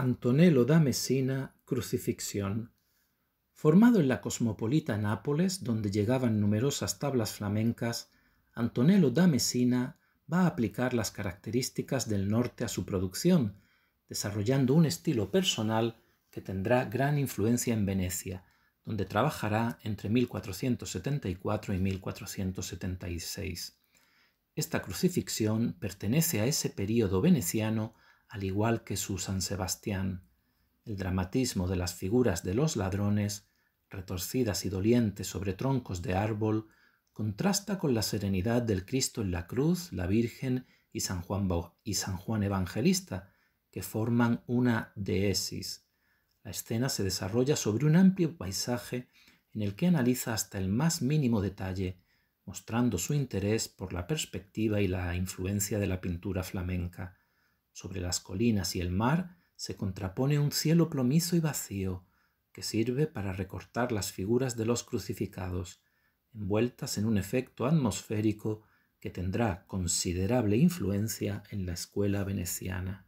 Antonello da Messina, Crucifixión. Formado en la cosmopolita Nápoles, donde llegaban numerosas tablas flamencas, Antonello da Messina va a aplicar las características del norte a su producción, desarrollando un estilo personal que tendrá gran influencia en Venecia, donde trabajará entre 1474 y 1476. Esta crucifixión pertenece a ese período veneciano al igual que su San Sebastián, el dramatismo de las figuras de los ladrones, retorcidas y dolientes sobre troncos de árbol, contrasta con la serenidad del Cristo en la cruz, la Virgen y San Juan, Evangelista, que forman una dehesis. La escena se desarrolla sobre un amplio paisaje en el que analiza hasta el más mínimo detalle, mostrando su interés por la perspectiva y la influencia de la pintura flamenca. Sobre las colinas y el mar se contrapone un cielo plomizo y vacío, que sirve para recortar las figuras de los crucificados, envueltas en un efecto atmosférico que tendrá considerable influencia en la escuela veneciana.